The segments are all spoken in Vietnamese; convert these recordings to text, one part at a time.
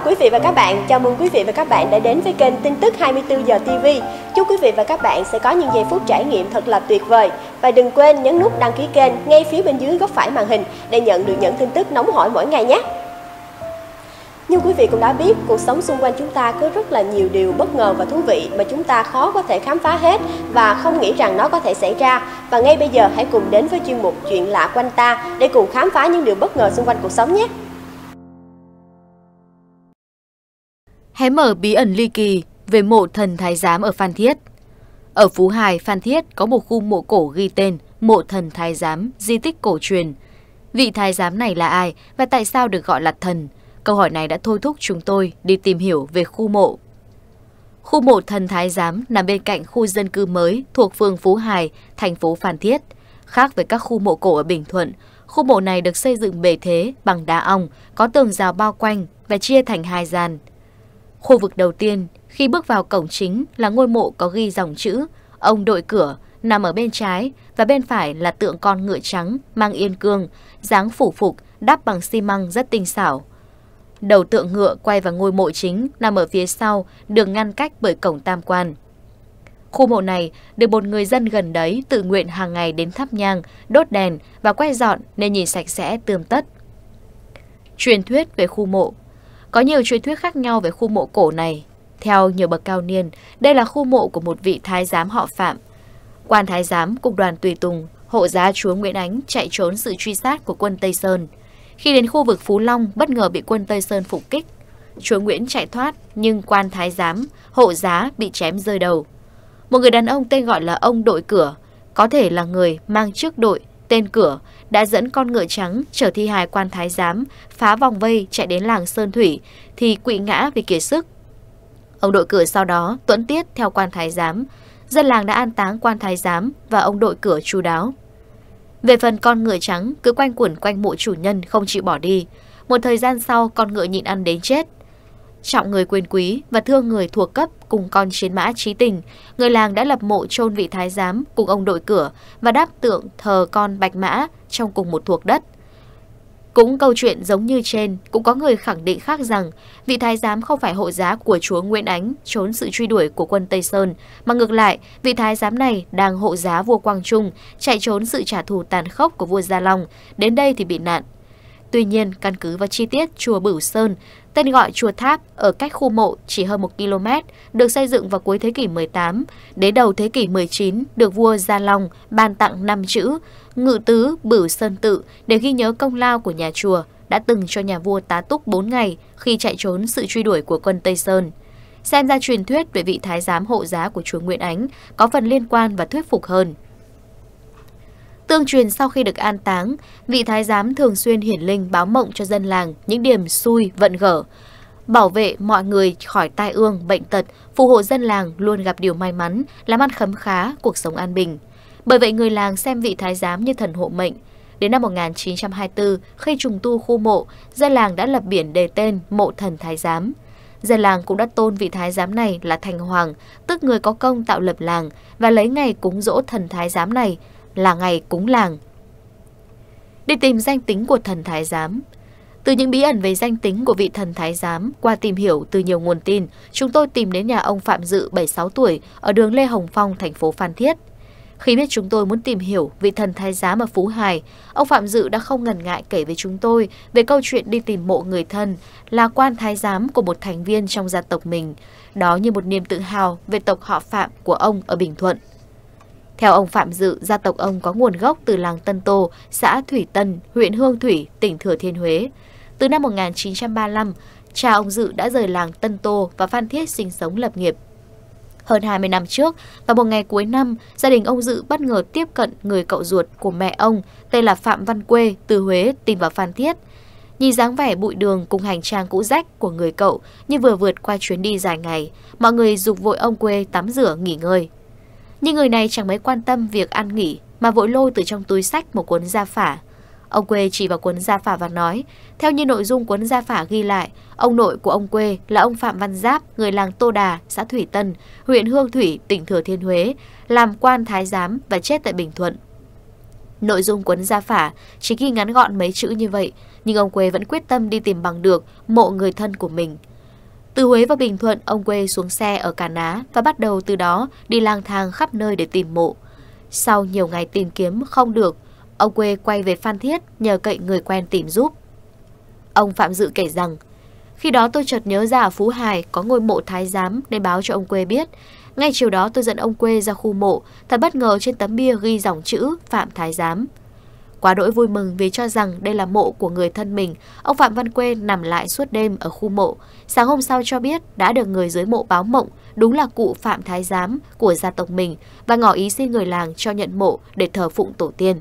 chào quý vị và các bạn. Chào mừng quý vị và các bạn đã đến với kênh tin tức 24 giờ TV. Chúc quý vị và các bạn sẽ có những giây phút trải nghiệm thật là tuyệt vời. Và đừng quên nhấn nút đăng ký kênh ngay phía bên dưới góc phải màn hình để nhận được những tin tức nóng hổi mỗi ngày nhé. Như quý vị cũng đã biết, cuộc sống xung quanh chúng ta có rất là nhiều điều bất ngờ và thú vị mà chúng ta khó có thể khám phá hết và không nghĩ rằng nó có thể xảy ra. Và ngay bây giờ hãy cùng đến với chuyên mục Chuyện lạ quanh ta để cùng khám phá những điều bất ngờ xung quanh cuộc sống nhé. hé mở bí ẩn ly kỳ về mộ thần thái giám ở Phan Thiết. Ở Phú Hải, Phan Thiết có một khu mộ cổ ghi tên Mộ thần thái giám, di tích cổ truyền. Vị thái giám này là ai và tại sao được gọi là thần? Câu hỏi này đã thôi thúc chúng tôi đi tìm hiểu về khu mộ. Khu mộ thần thái giám nằm bên cạnh khu dân cư mới thuộc phường Phú Hải, thành phố Phan Thiết. Khác với các khu mộ cổ ở Bình Thuận, khu mộ này được xây dựng bề thế bằng đá ong, có tường rào bao quanh và chia thành hai gian. Khu vực đầu tiên, khi bước vào cổng chính là ngôi mộ có ghi dòng chữ Ông đội cửa, nằm ở bên trái và bên phải là tượng con ngựa trắng mang yên cương, dáng phủ phục, đắp bằng xi măng rất tinh xảo. Đầu tượng ngựa quay vào ngôi mộ chính nằm ở phía sau, được ngăn cách bởi cổng tam quan. Khu mộ này được một người dân gần đấy tự nguyện hàng ngày đến thắp nhang, đốt đèn và quét dọn nên nhìn sạch sẽ tươm tất. Truyền thuyết về khu mộ có nhiều truyền thuyết khác nhau về khu mộ cổ này. Theo nhiều bậc cao niên, đây là khu mộ của một vị thái giám họ Phạm. Quan thái giám cùng đoàn tùy tùng, hộ giá chúa Nguyễn Ánh chạy trốn sự truy sát của quân Tây Sơn. Khi đến khu vực Phú Long, bất ngờ bị quân Tây Sơn phục kích. Chúa Nguyễn chạy thoát, nhưng quan thái giám, hộ giá bị chém rơi đầu. Một người đàn ông tên gọi là ông đội cửa, có thể là người mang trước đội Tên cửa đã dẫn con ngựa trắng trở thi hài quan thái giám, phá vòng vây chạy đến làng Sơn Thủy, thì quỵ ngã vì kiệt sức. Ông đội cửa sau đó tuẫn tiết theo quan thái giám, dân làng đã an táng quan thái giám và ông đội cửa chu đáo. Về phần con ngựa trắng cứ quanh quẩn quanh mộ chủ nhân không chịu bỏ đi, một thời gian sau con ngựa nhịn ăn đến chết trọng người quyền quý và thương người thuộc cấp cùng con chiến mã trí tình, người làng đã lập mộ chôn vị thái giám cùng ông đội cửa và đáp tượng thờ con bạch mã trong cùng một thuộc đất. Cũng câu chuyện giống như trên, cũng có người khẳng định khác rằng vị thái giám không phải hộ giá của chúa Nguyễn Ánh trốn sự truy đuổi của quân Tây Sơn, mà ngược lại, vị thái giám này đang hộ giá vua Quang Trung chạy trốn sự trả thù tàn khốc của vua Gia Long, đến đây thì bị nạn Tuy nhiên, căn cứ vào chi tiết chùa Bửu Sơn, tên gọi chùa Tháp ở cách khu mộ chỉ hơn 1 km, được xây dựng vào cuối thế kỷ 18, đến đầu thế kỷ 19 được vua Gia Long ban tặng năm chữ Ngự tứ Bửu Sơn tự để ghi nhớ công lao của nhà chùa đã từng cho nhà vua tá túc 4 ngày khi chạy trốn sự truy đuổi của quân Tây Sơn. Xem ra truyền thuyết về vị thái giám hộ giá của chùa Nguyễn Ánh có phần liên quan và thuyết phục hơn. Tương truyền sau khi được an táng, vị thái giám thường xuyên hiển linh báo mộng cho dân làng những điểm xui vận gở, bảo vệ mọi người khỏi tai ương, bệnh tật, phù hộ dân làng luôn gặp điều may mắn, làm ăn khấm khá, cuộc sống an bình. Bởi vậy người làng xem vị thái giám như thần hộ mệnh. Đến năm 1924, khi trùng tu khu mộ, dân làng đã lập biển đề tên Mộ Thần Thái Giám. Dân làng cũng đã tôn vị thái giám này là thành hoàng, tức người có công tạo lập làng và lấy ngày cúng dỗ thần thái giám này là ngày cúng làng. Đi tìm danh tính của thần thái giám, từ những bí ẩn về danh tính của vị thần thái giám, qua tìm hiểu từ nhiều nguồn tin, chúng tôi tìm đến nhà ông Phạm Dự 76 tuổi ở đường Lê Hồng Phong, thành phố Phan Thiết. Khi biết chúng tôi muốn tìm hiểu vị thần thái giám ở Phú Hải, ông Phạm Dự đã không ngần ngại kể với chúng tôi về câu chuyện đi tìm mộ người thân là quan thái giám của một thành viên trong gia tộc mình, đó như một niềm tự hào về tộc họ Phạm của ông ở Bình Thuận. Theo ông Phạm Dự, gia tộc ông có nguồn gốc từ làng Tân Tô, xã Thủy Tân, huyện Hương Thủy, tỉnh Thừa Thiên Huế. Từ năm 1935, cha ông Dự đã rời làng Tân Tô và Phan Thiết sinh sống lập nghiệp. Hơn 20 năm trước, vào một ngày cuối năm, gia đình ông Dự bất ngờ tiếp cận người cậu ruột của mẹ ông, tên là Phạm Văn Quê, từ Huế, tìm vào Phan Thiết. Nhìn dáng vẻ bụi đường cùng hành trang cũ rách của người cậu như vừa vượt qua chuyến đi dài ngày, mọi người dục vội ông Quê tắm rửa nghỉ ngơi. Nhưng người này chẳng mấy quan tâm việc ăn nghỉ mà vội lôi từ trong túi sách một cuốn gia phả. Ông Quê chỉ vào cuốn gia phả và nói, theo như nội dung cuốn gia phả ghi lại, ông nội của ông Quê là ông Phạm Văn Giáp, người làng Tô Đà, xã Thủy Tân, huyện Hương Thủy, tỉnh Thừa Thiên Huế, làm quan thái giám và chết tại Bình Thuận. Nội dung cuốn gia phả chỉ ghi ngắn gọn mấy chữ như vậy, nhưng ông Quê vẫn quyết tâm đi tìm bằng được mộ người thân của mình. Từ Huế và Bình Thuận, ông quê xuống xe ở Cà Ná và bắt đầu từ đó đi lang thang khắp nơi để tìm mộ. Sau nhiều ngày tìm kiếm không được, ông quê quay về Phan Thiết nhờ cậy người quen tìm giúp. Ông Phạm Dự kể rằng, khi đó tôi chợt nhớ ra ở Phú Hải có ngôi mộ thái giám nên báo cho ông quê biết. Ngay chiều đó tôi dẫn ông quê ra khu mộ, thật bất ngờ trên tấm bia ghi dòng chữ Phạm Thái Giám. Quá đỗi vui mừng vì cho rằng đây là mộ của người thân mình, ông Phạm Văn Quê nằm lại suốt đêm ở khu mộ. Sáng hôm sau cho biết đã được người dưới mộ báo mộng, đúng là cụ Phạm Thái Giám của gia tộc mình và ngỏ ý xin người làng cho nhận mộ để thờ phụng tổ tiên.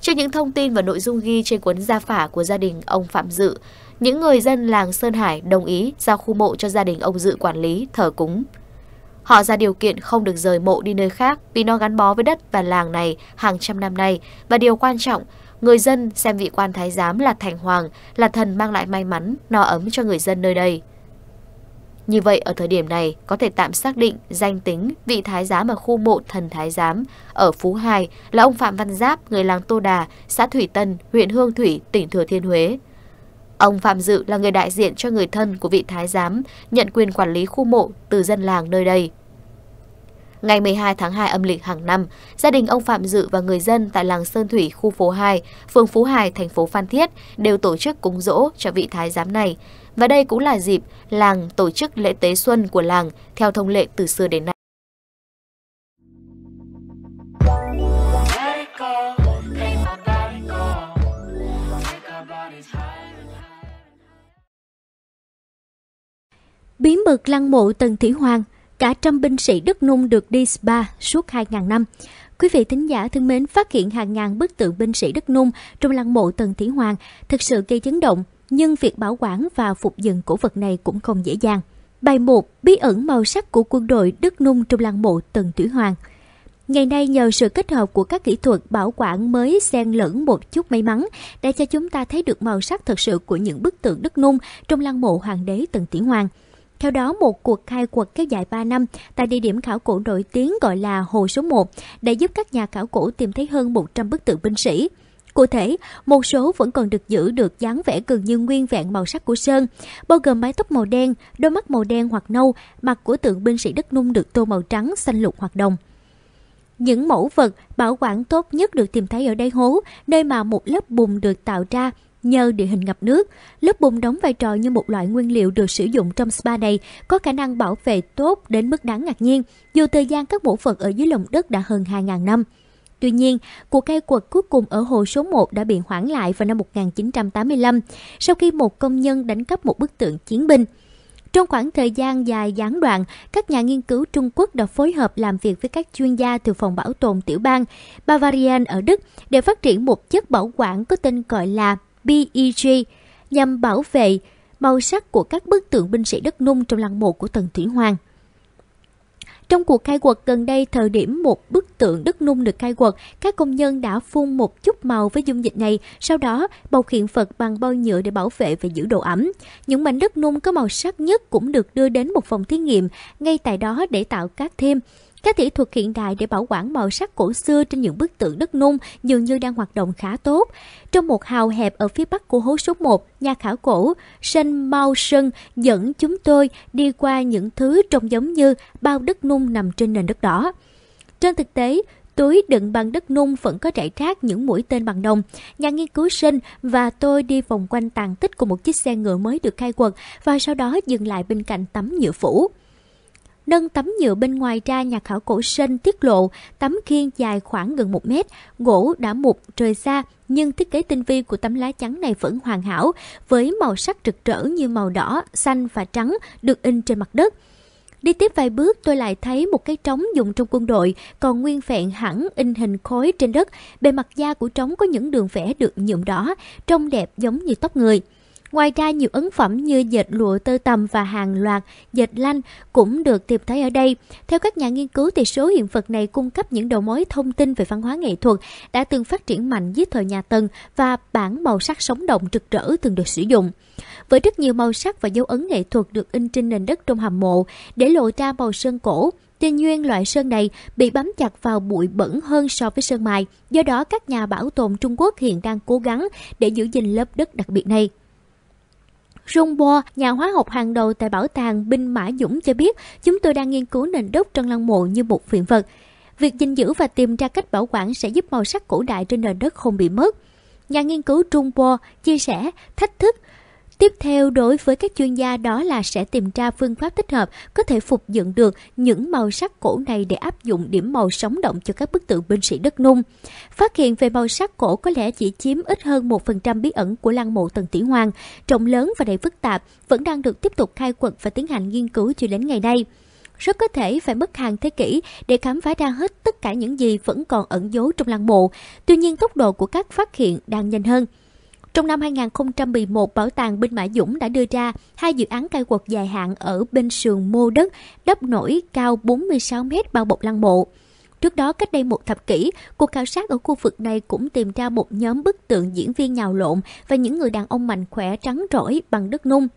Trước những thông tin và nội dung ghi trên cuốn gia phả của gia đình ông Phạm Dự, những người dân làng Sơn Hải đồng ý giao khu mộ cho gia đình ông Dự quản lý, thờ cúng. Họ ra điều kiện không được rời mộ đi nơi khác vì nó gắn bó với đất và làng này hàng trăm năm nay. Và điều quan trọng, người dân xem vị quan thái giám là thành hoàng, là thần mang lại may mắn, no ấm cho người dân nơi đây. Như vậy ở thời điểm này có thể tạm xác định danh tính vị thái giám ở khu mộ thần thái giám ở Phú Hải là ông Phạm Văn Giáp, người làng Tô Đà, xã Thủy Tân, huyện Hương Thủy, tỉnh Thừa Thiên Huế. Ông Phạm Dự là người đại diện cho người thân của vị thái giám, nhận quyền quản lý khu mộ từ dân làng nơi đây. Ngày 12 tháng 2 âm lịch hàng năm, gia đình ông Phạm Dự và người dân tại làng Sơn Thủy, khu phố 2, phường Phú Hải, thành phố Phan Thiết đều tổ chức cúng dỗ cho vị thái giám này. Và đây cũng là dịp làng tổ chức lễ tế xuân của làng theo thông lệ từ xưa đến nay. Bí mật lăng mộ Tần Thủy Hoàng, cả trăm binh sĩ đất nung được đi spa suốt 2.000 năm. Quý vị thính giả thân mến, phát hiện hàng ngàn bức tượng binh sĩ đất nung trong lăng mộ Tần Thủy Hoàng thực sự gây chấn động, nhưng việc bảo quản và phục dựng cổ vật này cũng không dễ dàng. Bài 1. Bí ẩn màu sắc của quân đội đất nung trong lăng mộ Tần Thủy Hoàng Ngày nay nhờ sự kết hợp của các kỹ thuật bảo quản mới xen lẫn một chút may mắn đã cho chúng ta thấy được màu sắc thật sự của những bức tượng đất nung trong lăng mộ hoàng đế Tần Thủy Hoàng – theo đó, một cuộc khai quật kéo dài 3 năm tại địa điểm khảo cổ nổi tiếng gọi là Hồ số 1 đã giúp các nhà khảo cổ tìm thấy hơn 100 bức tượng binh sĩ. Cụ thể, một số vẫn còn được giữ được dáng vẻ gần như nguyên vẹn màu sắc của sơn, bao gồm mái tóc màu đen, đôi mắt màu đen hoặc nâu, mặt của tượng binh sĩ đất nung được tô màu trắng, xanh lục hoặc đồng. Những mẫu vật bảo quản tốt nhất được tìm thấy ở đáy hố, nơi mà một lớp bùn được tạo ra Nhờ địa hình ngập nước, lớp bùn đóng vai trò như một loại nguyên liệu được sử dụng trong spa này có khả năng bảo vệ tốt đến mức đáng ngạc nhiên, dù thời gian các bộ phận ở dưới lòng đất đã hơn 2.000 năm. Tuy nhiên, cuộc khai quật cuối cùng ở hồ số 1 đã bị hoãn lại vào năm 1985 sau khi một công nhân đánh cắp một bức tượng chiến binh. Trong khoảng thời gian dài gián đoạn, các nhà nghiên cứu Trung Quốc đã phối hợp làm việc với các chuyên gia từ phòng bảo tồn tiểu bang Bavarian ở Đức để phát triển một chất bảo quản có tên gọi là BEG nhằm bảo vệ màu sắc của các bức tượng binh sĩ đất nung trong lăng mộ của Tần Thủy Hoàng. Trong cuộc khai quật gần đây, thời điểm một bức tượng đất nung được khai quật, các công nhân đã phun một chút màu với dung dịch này, sau đó bầu hiện vật bằng bao nhựa để bảo vệ và giữ độ ẩm. Những mảnh đất nung có màu sắc nhất cũng được đưa đến một phòng thí nghiệm ngay tại đó để tạo cát thêm. Các kỹ thuật hiện đại để bảo quản màu sắc cổ xưa trên những bức tượng đất nung dường như đang hoạt động khá tốt. Trong một hào hẹp ở phía bắc của hố số 1, nhà khảo cổ, Sân Mao Sơn dẫn chúng tôi đi qua những thứ trông giống như bao đất nung nằm trên nền đất đỏ. Trên thực tế, túi đựng bằng đất nung vẫn có rải rác những mũi tên bằng đồng. Nhà nghiên cứu sinh và tôi đi vòng quanh tàn tích của một chiếc xe ngựa mới được khai quật và sau đó dừng lại bên cạnh tấm nhựa phủ. Nâng tấm nhựa bên ngoài ra nhà khảo cổ sinh tiết lộ tấm khiên dài khoảng gần 1 mét, gỗ đã mục rời xa nhưng thiết kế tinh vi của tấm lá chắn này vẫn hoàn hảo với màu sắc rực rỡ như màu đỏ, xanh và trắng được in trên mặt đất. Đi tiếp vài bước tôi lại thấy một cái trống dùng trong quân đội còn nguyên vẹn hẳn in hình khối trên đất, bề mặt da của trống có những đường vẽ được nhuộm đỏ, trông đẹp giống như tóc người. Ngoài ra nhiều ấn phẩm như dệt lụa tơ tầm và hàng loạt dệt lanh cũng được tìm thấy ở đây. Theo các nhà nghiên cứu thì số hiện vật này cung cấp những đầu mối thông tin về văn hóa nghệ thuật đã từng phát triển mạnh dưới thời nhà Tần và bản màu sắc sống động rực rỡ từng được sử dụng. Với rất nhiều màu sắc và dấu ấn nghệ thuật được in trên nền đất trong hầm mộ để lộ ra màu sơn cổ, Tuy nhiên, loại sơn này bị bám chặt vào bụi bẩn hơn so với sơn mài, do đó các nhà bảo tồn Trung Quốc hiện đang cố gắng để giữ gìn lớp đất đặc biệt này. John Bohr, nhà hóa học hàng đầu tại Bảo tàng Binh Mã Dũng cho biết, chúng tôi đang nghiên cứu nền đất Trân Lăng Mộ như một hiện vật. Việc gìn giữ và tìm ra cách bảo quản sẽ giúp màu sắc cổ đại trên nền đất không bị mất. Nhà nghiên cứu Trung Bohr chia sẻ, thách thức Tiếp theo đối với các chuyên gia đó là sẽ tìm ra phương pháp thích hợp có thể phục dựng được những màu sắc cổ này để áp dụng điểm màu sống động cho các bức tượng binh sĩ đất nung. Phát hiện về màu sắc cổ có lẽ chỉ chiếm ít hơn 1% bí ẩn của lăng mộ Tần Tỷ Hoàng, rộng lớn và đầy phức tạp, vẫn đang được tiếp tục khai quật và tiến hành nghiên cứu cho đến ngày nay rất có thể phải mất hàng thế kỷ để khám phá ra hết tất cả những gì vẫn còn ẩn giấu trong lăng mộ. Tuy nhiên tốc độ của các phát hiện đang nhanh hơn. Trong năm 2011, Bảo tàng Binh Mã Dũng đã đưa ra hai dự án khai quật dài hạn ở bên sườn mô đất đắp nổi cao 46 mét bao bọc lăng mộ. Trước đó, cách đây một thập kỷ, cuộc khảo sát ở khu vực này cũng tìm ra một nhóm bức tượng diễn viên nhào lộn và những người đàn ông mạnh khỏe trắng trỗi bằng đất nung.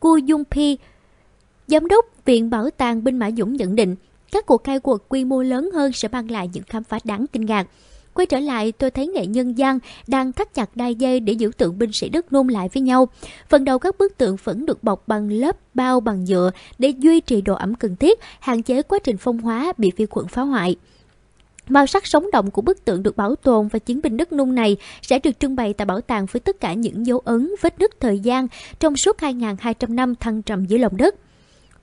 Cua Dung Pi, Giám đốc Viện Bảo tàng Binh Mã Dũng nhận định, các cuộc khai quật quy mô lớn hơn sẽ mang lại những khám phá đáng kinh ngạc. Quay trở lại, tôi thấy nghệ nhân Giang đang thắt chặt đai dây để giữ tượng binh sĩ Đức nôn lại với nhau. Phần đầu các bức tượng vẫn được bọc bằng lớp bao bằng nhựa để duy trì độ ẩm cần thiết, hạn chế quá trình phong hóa bị vi khuẩn phá hoại. Màu sắc sống động của bức tượng được bảo tồn và chiến binh đất nung này sẽ được trưng bày tại bảo tàng với tất cả những dấu ấn, vết nứt thời gian trong suốt 2.200 năm thăng trầm dưới lòng đất.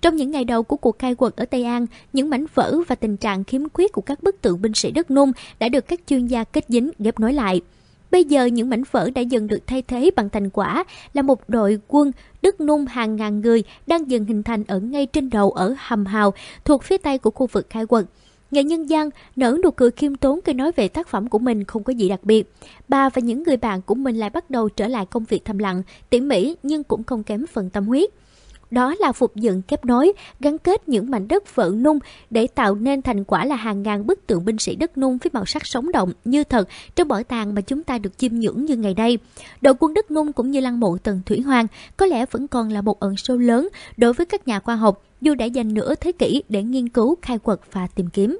Trong những ngày đầu của cuộc khai quật ở Tây An, những mảnh vỡ và tình trạng khiếm khuyết của các bức tượng binh sĩ đất nung đã được các chuyên gia kết dính ghép nối lại. Bây giờ những mảnh vỡ đã dần được thay thế bằng thành quả là một đội quân Đức Nung hàng ngàn người đang dần hình thành ở ngay trên đầu ở Hầm Hào thuộc phía tây của khu vực khai quật. Nghệ nhân Giang nở nụ cười khiêm tốn khi nói về tác phẩm của mình không có gì đặc biệt. Bà và những người bạn của mình lại bắt đầu trở lại công việc thầm lặng, tỉ mỉ nhưng cũng không kém phần tâm huyết đó là phục dựng kép nối, gắn kết những mảnh đất vỡ nung để tạo nên thành quả là hàng ngàn bức tượng binh sĩ đất nung với màu sắc sống động như thật trong bảo tàng mà chúng ta được chiêm ngưỡng như ngày nay. Đội quân đất nung cũng như lăng mộ Tần Thủy Hoàng có lẽ vẫn còn là một ẩn sâu lớn đối với các nhà khoa học dù đã dành nửa thế kỷ để nghiên cứu, khai quật và tìm kiếm.